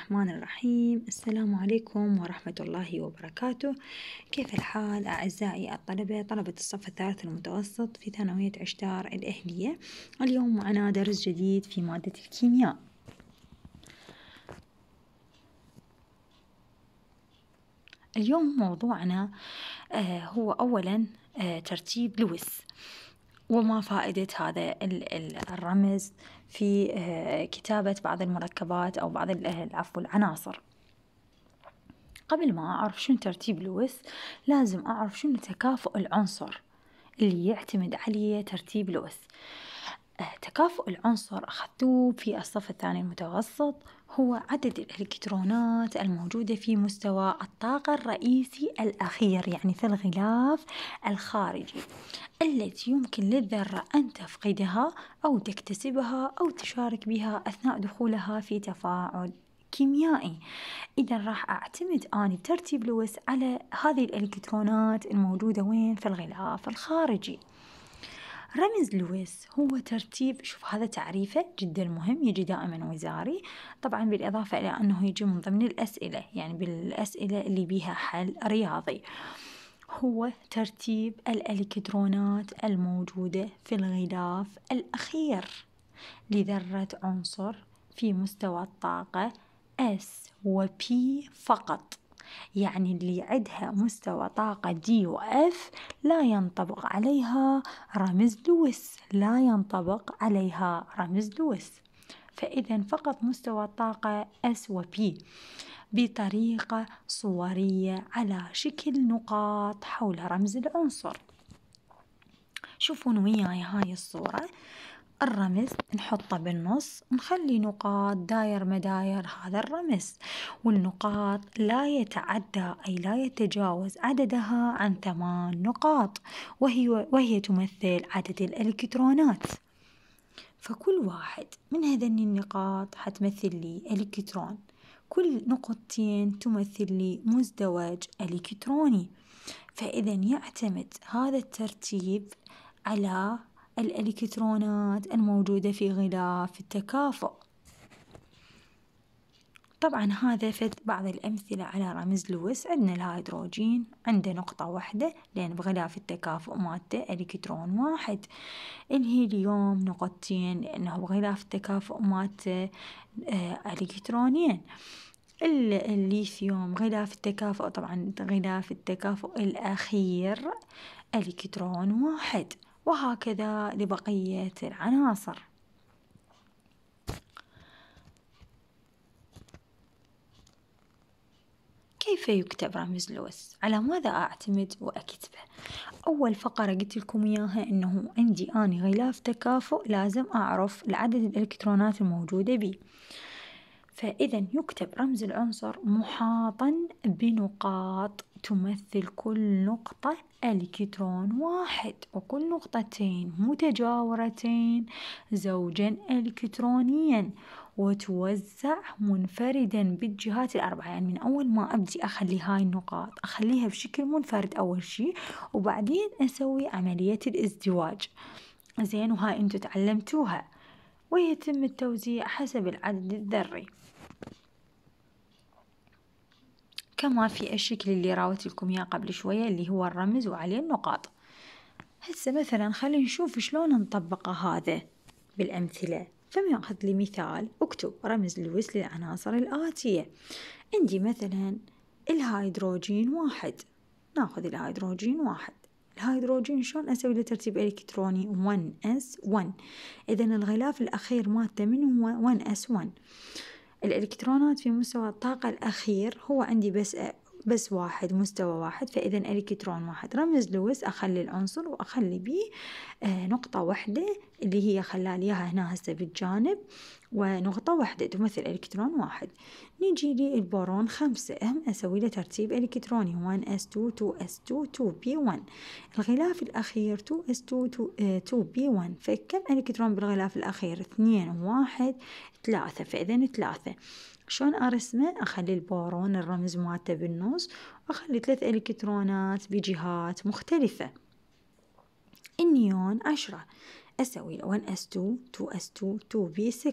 الرحمن الرحيم السلام عليكم ورحمة الله وبركاته كيف الحال أعزائي الطلبة طلبة الصف الثالث المتوسط في ثانوية عشتار الأهلية اليوم معنا درس جديد في مادة الكيمياء اليوم موضوعنا آه، هو أولا آه، ترتيب لويس وما فائدة هذا الرمز في آه، كتابة بعض المركبات أو بعض العفو آه، العناصر قبل ما أعرف شنو ترتيب لويس لازم أعرف شنو تكافؤ العنصر اللي يعتمد عليه ترتيب لويس آه، تكافؤ العنصر أخذتوه في الصف الثاني المتوسط هو عدد الإلكترونات الموجودة في مستوى الطاقة الرئيسي الأخير يعني في الغلاف الخارجي التي يمكن للذرة أن تفقدها أو تكتسبها أو تشارك بها أثناء دخولها في تفاعل كيميائي إذا راح أعتمد أني ترتيب لويس على هذه الإلكترونات الموجودة وين في الغلاف الخارجي رمز لويس هو ترتيب شوف هذا تعريفه جدا مهم يجي دائما وزاري طبعا بالإضافة إلى أنه يجي من ضمن الأسئلة يعني بالأسئلة اللي بيها حل رياضي هو ترتيب الألكترونات الموجودة في الغلاف الأخير لذرة عنصر في مستوى الطاقة S و P فقط يعني اللي عندها مستوى طاقة و وإف لا ينطبق عليها رمز لويس لا ينطبق عليها رمز لويس فإذا فقط مستوى الطاقة S و P بطريقة صورية على شكل نقاط حول رمز العنصر شوفون وياي هاي الصورة الرمز نحطه بالنص نخلي نقاط داير مداير هذا الرمز والنقاط لا يتعدى أي لا يتجاوز عددها عن ثمان نقاط وهي, وهي تمثل عدد الإلكترونات فكل واحد من هذين النقاط حتمثل لي إلكترون كل نقطتين تمثل لي مزدوج إلكتروني فإذا يعتمد هذا الترتيب على الإلكترونات الموجودة في غلاف التكافؤ طبعا هذا فد بعض الأمثلة على رمز لويس عندنا الهيدروجين عنده نقطة واحدة لأن بغلاف التكافؤ مالته إلكترون واحد الهيليوم نقطتين لأنه بغلاف التكافؤ مالته آه، إلكترونين الليثيوم غلاف التكافؤ طبعا غلاف التكافؤ الأخير إلكترون واحد وهكذا لبقية العناصر كيف يكتب رمز لويس؟ على ماذا أعتمد وأكتبه؟ أول فقرة قلت لكم إياها إنه عندي أنا غلاف تكافؤ لازم أعرف العدد الإلكترونات الموجودة به فإذا يكتب رمز العنصر محاطا بنقاط تمثل كل نقطة إلكترون واحد وكل نقطتين متجاورتين زوجا إلكترونيا وتوزع منفردا بالجهات الأربعة يعني من أول ما أبدي أخلي هاي النقاط أخليها بشكل منفرد أول شي وبعدين أسوي عملية الازدواج زين وهاي انتو تعلمتوها ويتم التوزيع حسب العدد الذري كما في الشكل اللي راوت لكم اياه قبل شويه اللي هو الرمز وعليه النقاط هسه مثلا خلينا نشوف شلون نطبق هذا بالامثله اخذ لي مثال اكتب رمز لويس للعناصر الاتيه عندي مثلا الهيدروجين واحد ناخذ الهيدروجين واحد الهيدروجين شلون اسوي له ترتيب الكتروني 1s1 اذا الغلاف الاخير مالته من هو 1s1 الإلكترونات في مستوى الطاقة الأخير هو عندي بس بس واحد مستوى واحد فإذا إلكترون واحد رمز لويس أخلي العنصر وأخلي بيه آه، نقطة واحدة اللي هي خلاليها هنا هسه بالجانب ونقطة واحدة تمثل إلكترون واحد نجي لي البورون خمسة أهم أسوي له ترتيب إلكتروني 1s2 2s2 2p1 الغلاف الأخير 2s2 2p1 فكم إلكترون بالغلاف الأخير اثنين واحد ثلاثة فإذا ثلاثة شلون ارسمه اخلي البورون الرمز مالته بالنص واخلي ثلاث الكترونات بجهات مختلفة النيون عشرة أسوي 1S2 2S2 2B6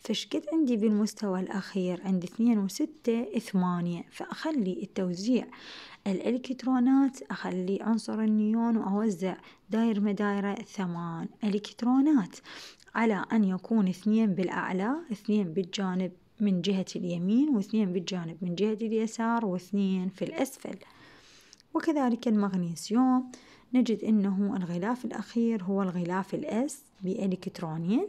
فشقد عندي بالمستوى الأخير عندي 2 و6 8 فأخلي التوزيع الإلكترونات أخلي عنصر النيون وأوزع داير مدايرة ثمان إلكترونات على أن يكون اثنين بالأعلى اثنين بالجانب من جهة اليمين واثنين بالجانب من جهة اليسار واثنين في الأسفل وكذلك المغنيسيوم نجد أنه الغلاف الأخير هو الغلاف الأس بإلكترونين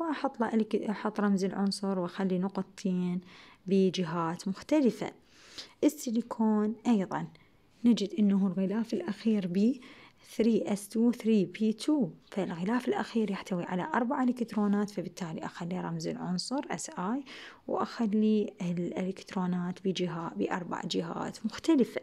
وأحط له أحط رمز العنصر وأخلي نقطتين بجهات مختلفة السيليكون أيضا نجد أنه الغلاف الأخير ب 3s2 3p2 فالغلاف الأخير يحتوي على أربع إلكترونات فبالتالي أخلي رمز العنصر Si وأخلي الإلكترونات بجهة بأربع جهات مختلفة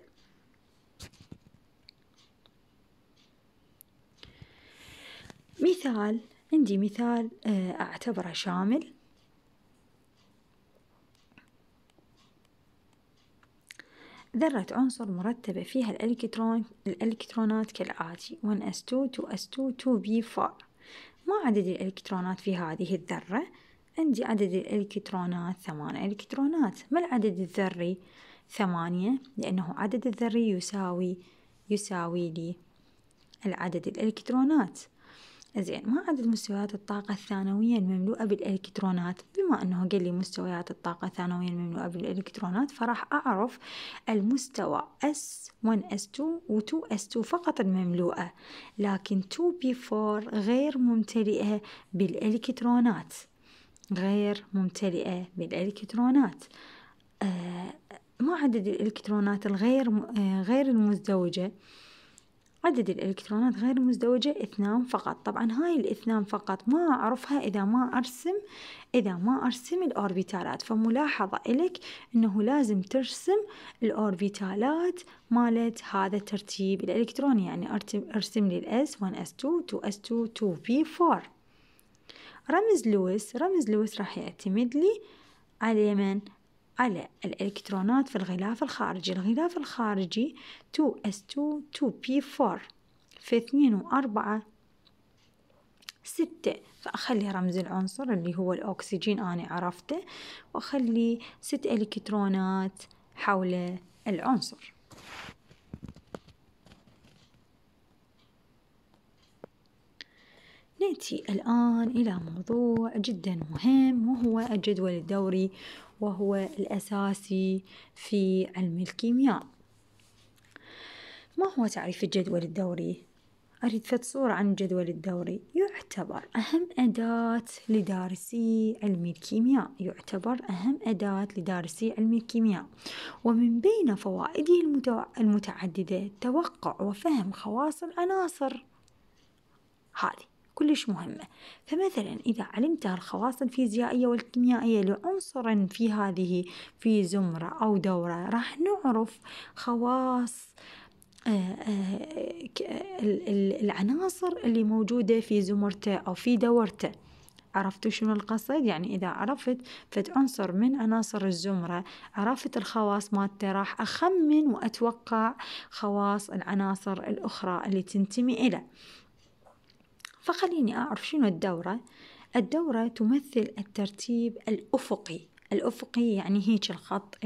مثال عندي مثال آه، أعتبره شامل ذرة عنصر مرتبة فيها الإلكترون الإلكترونات كالآتي 1s2 2s2 b 4 ما عدد الإلكترونات في هذه الذرة؟ عندي عدد الإلكترونات ثمانية إلكترونات ما العدد الذري؟ ثمانية لأنه عدد الذري يساوي يساوي لي العدد الإلكترونات زين ما عدد مستويات الطاقة الثانوية المملوءة بالإلكترونات بما أنه قال لي مستويات الطاقة الثانوية المملوءة بالإلكترونات فراح أعرف المستوى S1 S2 و2 S2 فقط المملوءة لكن 2B4 غير ممتلئة بالإلكترونات غير ممتلئة بالإلكترونات آه ما عدد الإلكترونات الغير آه، غير المزدوجة عدد الإلكترونات غير المزدوجة اثنان فقط طبعا هاي الاثنان فقط ما أعرفها إذا ما أرسم إذا ما أرسم الأوربيتالات فملاحظة إلك أنه لازم ترسم الأوربيتالات مالت هذا الترتيب الإلكتروني يعني أرسم لي الأس 1 أس 2 2 أس 2 2 في 4 رمز لويس رمز لويس راح يعتمد لي على من على الإلكترونات في الغلاف الخارجي الغلاف الخارجي 2s2 2p4 في 2 و4 ستة فأخلي رمز العنصر اللي هو الأكسجين أنا عرفته وأخلي ست إلكترونات حول العنصر نأتي الآن إلى موضوع جدا مهم وهو الجدول الدوري وهو الأساسي في علم الكيمياء ما هو تعريف الجدول الدوري؟ أريد فت صورة عن الجدول الدوري يعتبر أهم أداة لدارسي علم الكيمياء يعتبر أهم أداة لدارسي علم الكيمياء ومن بين فوائده المتعددة توقع وفهم خواص العناصر هذه كلش مهمة فمثلا إذا علمت الخواص الفيزيائية والكيميائية لعنصر في هذه في زمرة أو دورة راح نعرف خواص آه، آه، العناصر اللي موجودة في زمرته أو في دورته عرفتوا شنو القصد يعني إذا عرفت فد عنصر من عناصر الزمرة عرفت الخواص مالته راح أخمن وأتوقع خواص العناصر الأخرى اللي تنتمي إلى فخليني أعرف شنو الدورة الدورة تمثل الترتيب الأفقي الأفقي يعني هيج الخط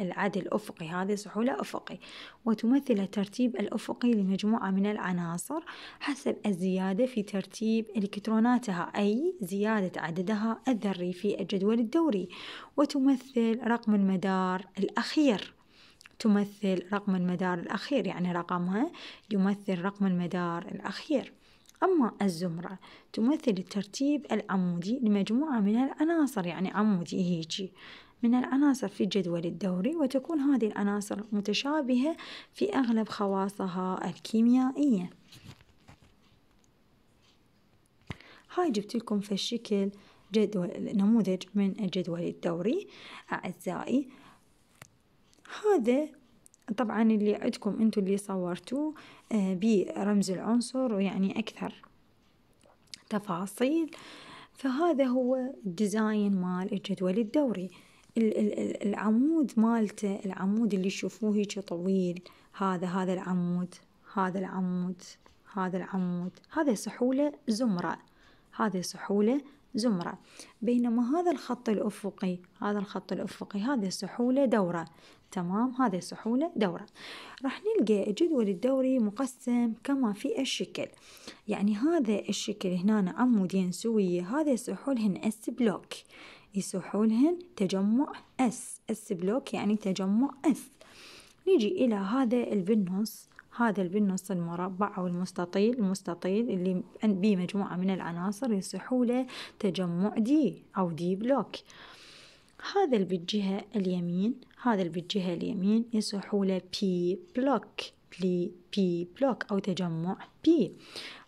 العد الأفقي هذه سحولة أفقي وتمثل الترتيب الأفقي لمجموعة من العناصر حسب الزيادة في ترتيب إلكتروناتها أي زيادة عددها الذري في الجدول الدوري وتمثل رقم المدار الأخير تمثل رقم المدار الأخير يعني رقمها يمثل رقم المدار الأخير أما الزمرة تمثل الترتيب العمودي لمجموعة من العناصر يعني عمودي هيجي من العناصر في الجدول الدوري وتكون هذه العناصر متشابهة في أغلب خواصها الكيميائية هاي جبت لكم في الشكل جدول نموذج من الجدول الدوري أعزائي هذا طبعا اللي عندكم انتو اللي صورتوه آه، برمز العنصر ويعني أكثر تفاصيل فهذا هو الديزاين مال الجدول الدوري العمود مالته العمود اللي تشوفوه هيك طويل هذا هذا العمود هذا العمود هذا العمود هذا سحولة زمرة هذا سحولة زمرة بينما هذا الخط الأفقي هذا الخط الأفقي هذه السحولة دورة تمام هذه السحولة دورة راح نلقى الجدول الدوري مقسم كما في الشكل يعني هذا الشكل هنا عمودين سوية هذه سحولهن اس بلوك يسحولهن تجمع اس اس بلوك يعني تجمع اس نيجي إلى هذا البنص بالنص هذا بالنص المربع أو المستطيل المستطيل اللي به مجموعة من العناصر يصيحوا له تجمع دي أو دي بلوك هذا بالجهة اليمين هذا بالجهة اليمين يصيحوا له بي بلوك بلي بي بلوك أو تجمع بي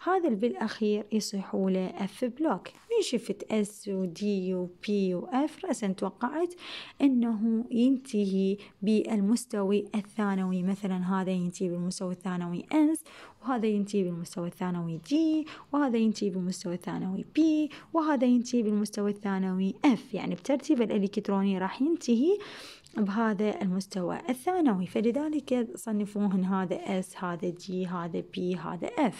هذا بالأخير يصيحوا له اف بلوك من شفت اس ودي وبي واف رأسا توقعت انه ينتهي بالمستوي الثانوي مثلا هذا ينتهي بالمستوى الثانوي اس وهذا ينتهي بالمستوى الثانوي دي وهذا ينتهي بالمستوى الثانوي بي وهذا ينتهي بالمستوى الثانوي اف يعني بترتيب الالكتروني راح ينتهي بهذا المستوى الثانوي فلذلك صنفوهن هذا S هذا G هذا P هذا F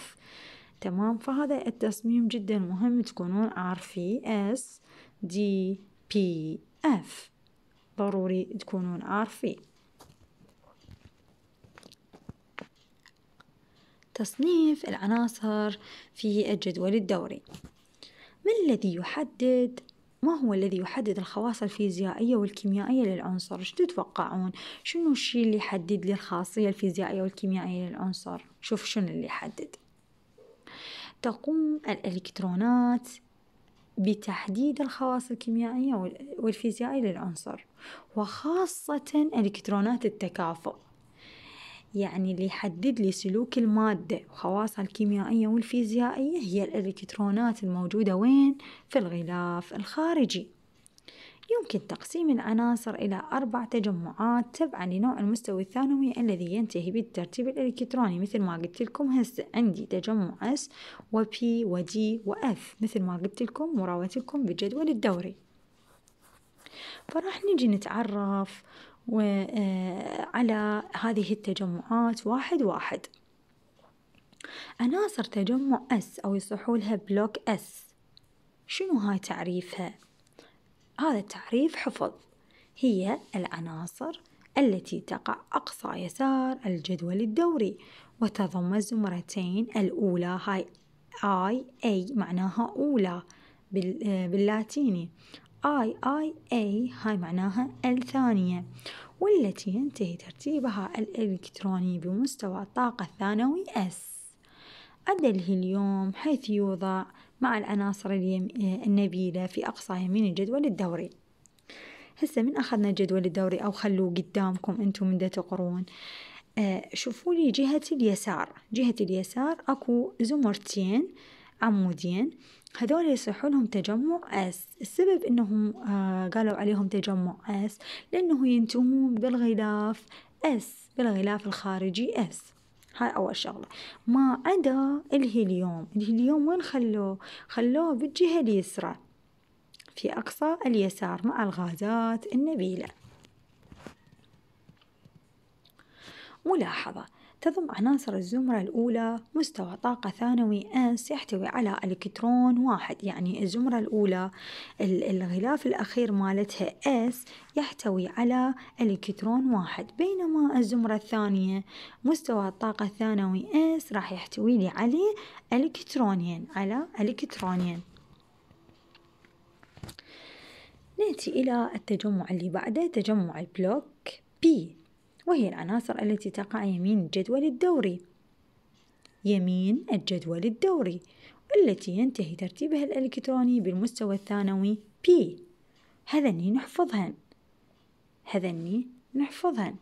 تمام فهذا التصميم جدا مهم تكونون عارفين S D P F ضروري تكونون عارفين تصنيف العناصر في الجدول الدوري ما الذي يحدد ما هو الذي يحدد الخواص الفيزيائية والكيميائية للعنصر؟ ايش تتوقعون؟ شنو الشيء اللي يحدد لي الخاصية الفيزيائية والكيميائية للعنصر؟ شوف شنو اللي يحدد تقوم الإلكترونات بتحديد الخواص الكيميائية والفيزيائية للعنصر وخاصة إلكترونات التكافؤ يعني اللي يحدد لي سلوك المادة وخواصها الكيميائية والفيزيائية هي الإلكترونات الموجودة وين؟ في الغلاف الخارجي يمكن تقسيم العناصر إلى أربع تجمعات تبعا لنوع المستوى الثانوي الذي ينتهي بالترتيب الإلكتروني مثل ما قلت لكم هسه عندي تجمع S و P و D و F مثل ما قلت لكم وراويت لكم بالجدول الدوري فراح نجي نتعرف آه، على هذه التجمعات واحد واحد عناصر تجمع S أو يصحولها بلوك S شنو هاي تعريفها؟ هذا التعريف حفظ هي العناصر التي تقع أقصى يسار الجدول الدوري وتضم الزمرتين الأولى هاي اي اي معناها أولى آه، باللاتيني آي آي أي هاي معناها الثانية والتي ينتهي ترتيبها الإلكتروني بمستوى الطاقة الثانوي S أدى الهيليوم حيث يوضع مع العناصر النبيلة في أقصى يمين الجدول الدوري هسه من أخذنا الجدول الدوري أو خلوه قدامكم أنتم من دا تقرون آه شوفوا لي جهة اليسار جهة اليسار أكو زمرتين عمودين هذول يصيحوا لهم تجمع آس السبب إنهم آه قالوا عليهم تجمع آس لأنه ينتمون بالغلاف آس بالغلاف الخارجي آس هاي أول شغلة ما عدا الهيليوم الهيليوم وين خلوه خلوه بالجهة اليسرى في أقصى اليسار مع الغازات النبيلة ملاحظة تضم عناصر الزمرة الأولى مستوى طاقة ثانوي S يحتوي على إلكترون واحد يعني الزمرة الأولى الغلاف الأخير مالتها S يحتوي على إلكترون واحد بينما الزمرة الثانية مستوى الطاقة الثانوي S راح يحتوي لي عليه إلكترونين على إلكترونين نأتي إلى التجمع اللي بعده تجمع البلوك P وهي العناصر التي تقع يمين الجدول الدوري يمين الجدول الدوري والتي ينتهي ترتيبها الإلكتروني بالمستوى الثانوي P هذني نحفظهن هذني نحفظهن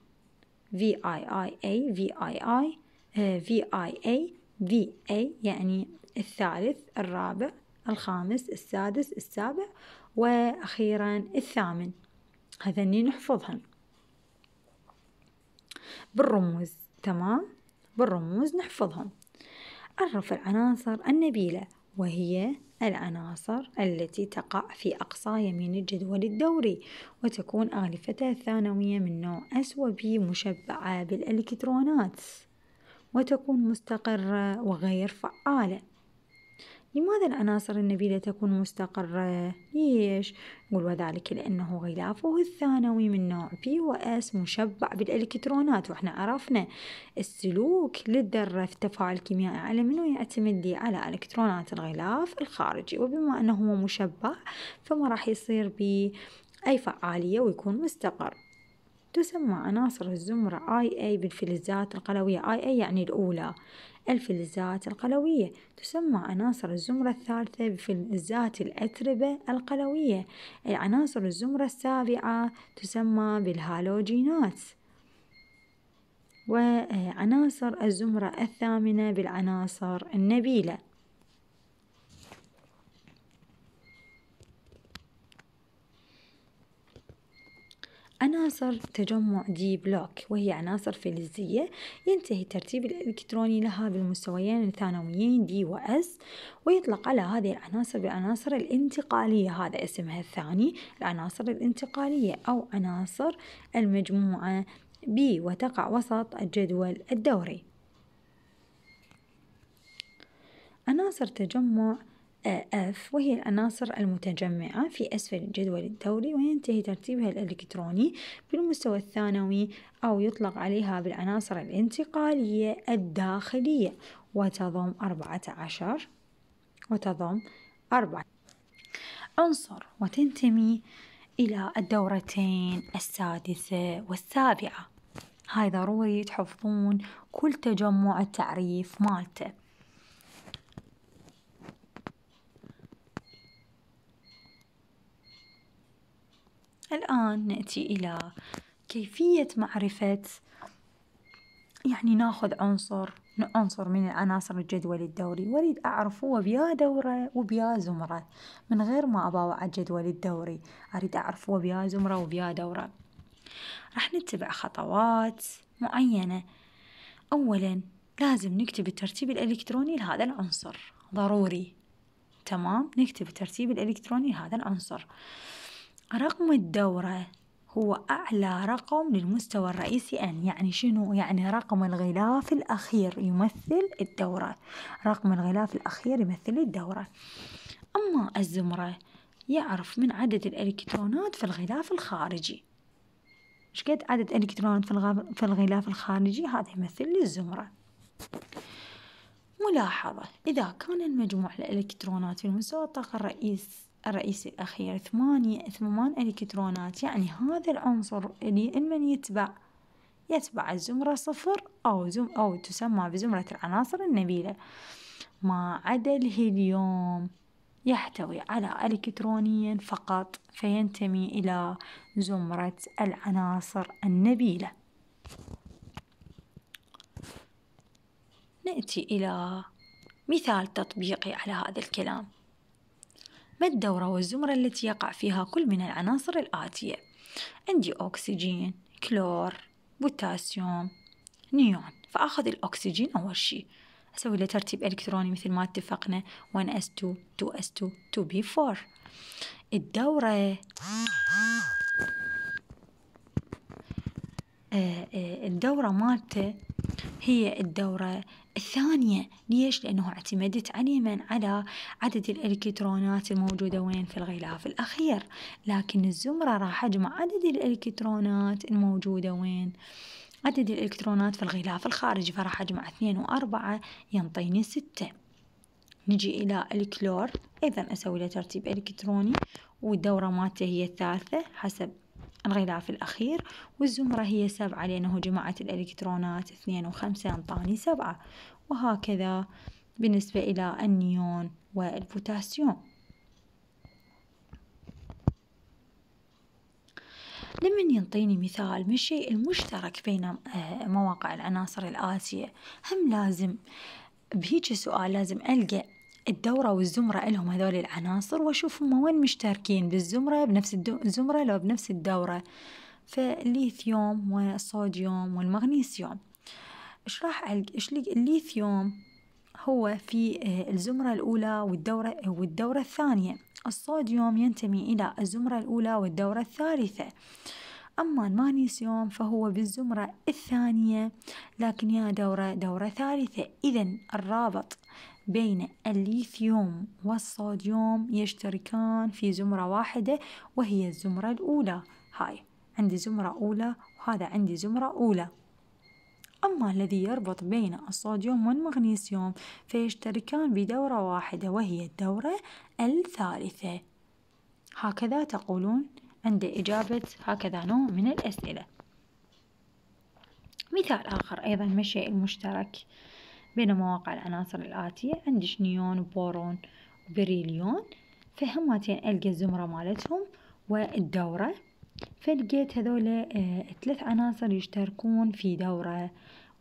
VIIA VII آه، VIA VA يعني الثالث الرابع الخامس السادس السابع وأخيرا الثامن هذني نحفظهن بالرموز تمام بالرموز نحفظهم عرف العناصر النبيلة وهي العناصر التي تقع في أقصى يمين الجدول الدوري وتكون أغلفتها الثانوية من نوع أسوأ بي مشبعة بالإلكترونات وتكون مستقرة وغير فعالة لماذا العناصر النبيلة تكون مستقرة؟ ليش؟ نقول وذلك لأنه غلافه الثانوي من نوع بي وإس مشبع بالإلكترونات وإحنا عرفنا السلوك للذرة في التفاعل الكيميائي على منو يعتمد لي على إلكترونات الغلاف الخارجي وبما أنه هو مشبع فما راح يصير بي أي فعالية ويكون مستقر تسمى عناصر الزمرة آي أي بالفلزات القلوية آي أي يعني الأولى الفلزات القلوية تسمى عناصر الزمرة الثالثة بفلزات الأتربة القلوية عناصر الزمرة السابعة تسمى بالهالوجينات وعناصر الزمرة الثامنة بالعناصر النبيلة عناصر تجمع دي بلوك وهي عناصر فلزية ينتهي الترتيب الإلكتروني لها بالمستويين الثانويين دي وأس ويطلق على هذه العناصر بالعناصر الانتقالية هذا اسمها الثاني العناصر الانتقالية أو عناصر المجموعة بي وتقع وسط الجدول الدوري عناصر تجمع F آه، آه، وهي العناصر المتجمعة في أسفل الجدول الدوري وينتهي ترتيبها الإلكتروني بالمستوى الثانوي أو يطلق عليها بالعناصر الانتقالية الداخلية وتضم أربعة عشر وتضم أربعة عنصر وتنتمي إلى الدورتين السادسة والسابعة هاي ضروري تحفظون كل تجمع التعريف مالته الآن نأتي إلى كيفية معرفة يعني ناخذ عنصر عنصر من عناصر الجدول الدوري وأريد أعرف هو بيا دورة وبيا زمرة من غير ما أباوع الجدول الدوري أريد أعرف هو بيا زمرة وبيا دورة راح نتبع خطوات معينة أولا لازم نكتب الترتيب الإلكتروني لهذا العنصر ضروري تمام نكتب الترتيب الإلكتروني لهذا العنصر رقم الدورة هو أعلى رقم للمستوى الرئيسي N يعني شنو؟ يعني رقم الغلاف الأخير يمثل الدورة رقم الغلاف الأخير يمثل الدورة أما الزمرة يعرف من عدد الإلكترونات في الغلاف الخارجي شقد عدد الإلكترونات في الغلاف الخارجي هذا يمثل الزمرة ملاحظة إذا كان المجموع الإلكترونات في المستوى الطاقة الرئيسي الرئيسي الأخير ثمانية ثمان إلكترونات يعني هذا العنصر اللي من يتبع يتبع الزمرة صفر أو زم أو تسمى بزمرة العناصر النبيلة ما عدا الهيليوم يحتوي على إلكترونين فقط فينتمي إلى زمرة العناصر النبيلة نأتي إلى مثال تطبيقي على هذا الكلام ما الدورة والزمرة التي يقع فيها كل من العناصر الآتية عندي أكسجين كلور بوتاسيوم نيون فأخذ الأكسجين أول شيء أسوي له ترتيب إلكتروني مثل ما اتفقنا 1s2 2s2 2p4 b 4 الدورة مالته هي الدورة الثانية ليش؟ لأنه اعتمدت على من؟ على عدد الإلكترونات الموجودة وين في الغلاف الأخير لكن الزمرة راح أجمع عدد الإلكترونات الموجودة وين؟ عدد الإلكترونات في الغلاف الخارجي فراح أجمع اثنين وأربعة ينطيني ستة نجي إلى الكلور إذا أسوي له ترتيب إلكتروني والدورة مالته هي الثالثة حسب الغلاف الأخير والزمرة هي سبعة لأنه جماعة الإلكترونات اثنين وخمسة أنطاني سبعة وهكذا بالنسبة إلى النيون والبوتاسيوم لمن ينطيني مثال من الشيء المشترك بين آه، مواقع العناصر الآسية هم لازم بهيج سؤال لازم ألقى الدورة والزمرة إلهم هذول العناصر وأشوف هم وين مشتركين بالزمرة بنفس الزمرة لو بنفس الدورة فالليثيوم والصوديوم والمغنيسيوم إيش راح ألقى إيش الليثيوم هو في آه، الزمرة الأولى والدورة والدورة الثانية الصوديوم ينتمي إلى الزمرة الأولى والدورة الثالثة أما المغنيسيوم فهو بالزمرة الثانية لكن يا دورة دورة ثالثة إذا الرابط بين الليثيوم والصوديوم يشتركان في زمرة واحدة وهي الزمرة الأولى هاي عندي زمرة أولى وهذا عندي زمرة أولى أما الذي يربط بين الصوديوم والمغنيسيوم فيشتركان بدورة واحدة وهي الدورة الثالثة هكذا تقولون عند إجابة هكذا نوع من الأسئلة مثال آخر أيضا ما الشيء المشترك بين مواقع العناصر الآتية عندش نيون وبورون وبريليون فهماتين ألقى الزمرة مالتهم والدورة فلقيت هذول آه، ثلاث عناصر يشتركون في دورة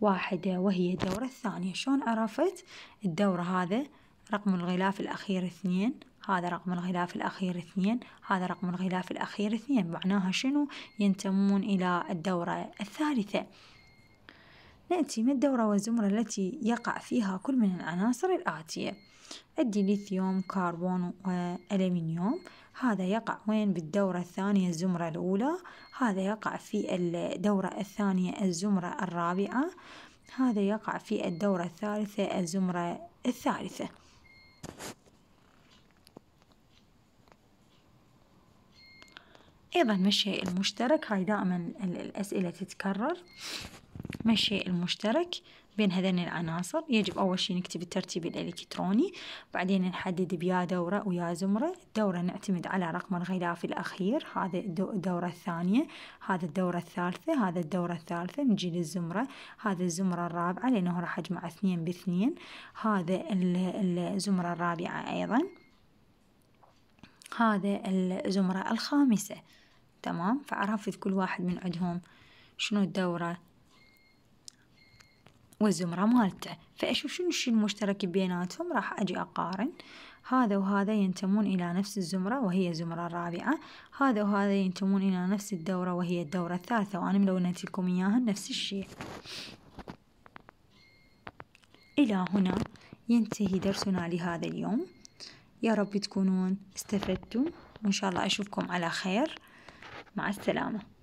واحدة وهي الدورة الثانية شلون عرفت الدورة هذا رقم الغلاف الأخير اثنين هذا رقم الغلاف الأخير اثنين هذا رقم الغلاف الأخير اثنين معناها شنو ينتمون إلى الدورة الثالثة نأتي من الدورة والزمرة التي يقع فيها كل من العناصر الآتية الديليثيوم كربون وألمنيوم هذا يقع وين بالدورة الثانية الزمرة الأولى هذا يقع في الدورة الثانية الزمرة الرابعة هذا يقع في الدورة الثالثة الزمرة الثالثة أيضا ما الشيء المشترك هاي دائما الأسئلة تتكرر ما الشيء المشترك بين هذين العناصر يجب أول شي نكتب الترتيب الإلكتروني بعدين نحدد بيا دورة ويا زمرة الدورة نعتمد على رقم الغلاف الأخير هذا الدورة الثانية هذا الدورة الثالثة هذا الدورة الثالثة نجي للزمرة هذا الزمرة الرابعة لأنه راح أجمع اثنين باثنين هذا الزمرة الرابعة أيضا هذا الزمرة الخامسة تمام فعرفت كل واحد من عندهم شنو الدورة والزمرة مالته فأشوف شنو الشي المشترك بيناتهم راح أجي أقارن هذا وهذا ينتمون إلى نفس الزمرة وهي الزمرة الرابعة هذا وهذا ينتمون إلى نفس الدورة وهي الدورة الثالثة وأنا ملونت لكم إياها نفس الشي إلى هنا ينتهي درسنا لهذا اليوم يا رب تكونون استفدتم وإن شاء الله أشوفكم على خير مع السلامة